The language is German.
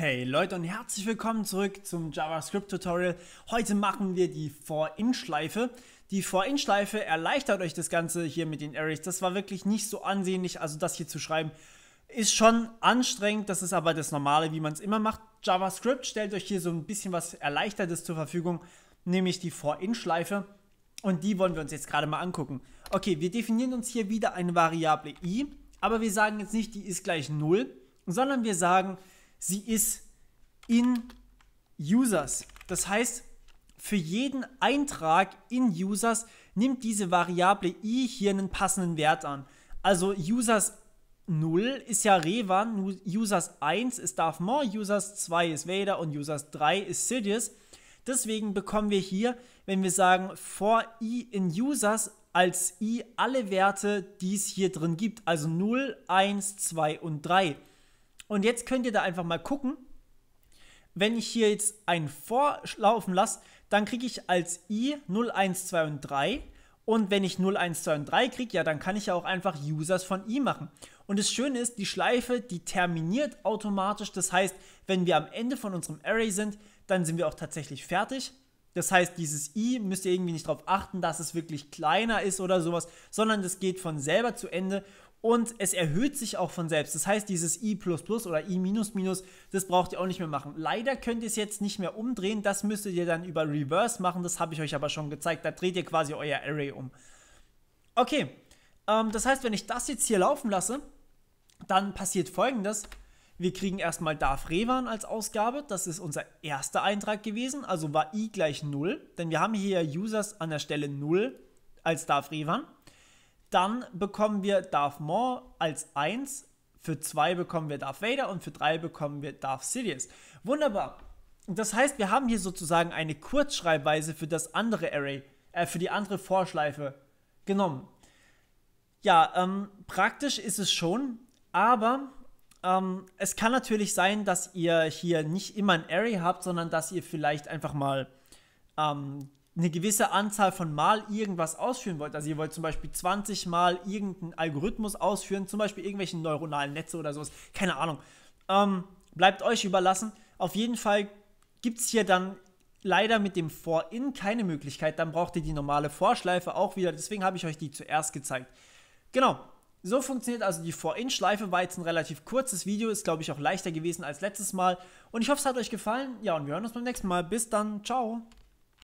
Hey Leute und herzlich willkommen zurück zum JavaScript Tutorial. Heute machen wir die For-In-Schleife. Die For-In-Schleife erleichtert euch das Ganze hier mit den Arrays. Das war wirklich nicht so ansehnlich, also das hier zu schreiben ist schon anstrengend. Das ist aber das Normale, wie man es immer macht. JavaScript stellt euch hier so ein bisschen was Erleichtertes zur Verfügung, nämlich die For-In-Schleife. Und die wollen wir uns jetzt gerade mal angucken. Okay, wir definieren uns hier wieder eine Variable i, aber wir sagen jetzt nicht, die ist gleich 0, sondern wir sagen, sie ist in Users. Das heißt, für jeden Eintrag in Users nimmt diese Variable i hier einen passenden Wert an. Also Users 0 ist ja Revan, Users 1 ist Darth Maul, Users 2 ist Vader und Users 3 ist Sidious. Deswegen bekommen wir hier, wenn wir sagen, for i in Users als i alle Werte, die es hier drin gibt, also 0, 1, 2 und 3. Und jetzt könnt ihr da einfach mal gucken, wenn ich hier jetzt einen vorlaufen lasse, dann kriege ich als i 0, 1, 2 und 3. Und wenn ich 0, 1, 2 und 3 kriege, ja, dann kann ich ja auch einfach Users von i machen. Und das Schöne ist, die Schleife, die terminiert automatisch. Das heißt, wenn wir am Ende von unserem Array sind, dann sind wir auch tatsächlich fertig. Das heißt, dieses i müsst ihr irgendwie nicht darauf achten, dass es wirklich kleiner ist oder sowas, sondern das geht von selber zu Ende und es erhöht sich auch von selbst. Das heißt, dieses i oder i, das braucht ihr auch nicht mehr machen. Leider könnt ihr es jetzt nicht mehr umdrehen, das müsstet ihr dann über Reverse machen, das habe ich euch aber schon gezeigt. Da dreht ihr quasi euer Array um. Okay, ähm, das heißt, wenn ich das jetzt hier laufen lasse, dann passiert folgendes. Wir kriegen erstmal darf Revan als Ausgabe. Das ist unser erster Eintrag gewesen. Also war i gleich 0. Denn wir haben hier Users an der Stelle 0 als darf Revan. Dann bekommen wir Darth Maul als 1, für 2 bekommen wir Darth Vader und für 3 bekommen wir Darth Sidious. Wunderbar. Das heißt, wir haben hier sozusagen eine Kurzschreibweise für das andere Array, äh, für die andere Vorschleife genommen. Ja, ähm, praktisch ist es schon, aber ähm, es kann natürlich sein, dass ihr hier nicht immer ein Array habt, sondern dass ihr vielleicht einfach mal ähm, eine gewisse Anzahl von Mal irgendwas ausführen wollt, also ihr wollt zum Beispiel 20 Mal irgendeinen Algorithmus ausführen, zum Beispiel irgendwelche neuronalen Netze oder sowas, keine Ahnung, ähm, bleibt euch überlassen. Auf jeden Fall gibt es hier dann leider mit dem For-In keine Möglichkeit, dann braucht ihr die normale Vorschleife auch wieder, deswegen habe ich euch die zuerst gezeigt. Genau, so funktioniert also die For-In-Schleife, war jetzt ein relativ kurzes Video, ist glaube ich auch leichter gewesen als letztes Mal und ich hoffe es hat euch gefallen, ja und wir hören uns beim nächsten Mal, bis dann, ciao!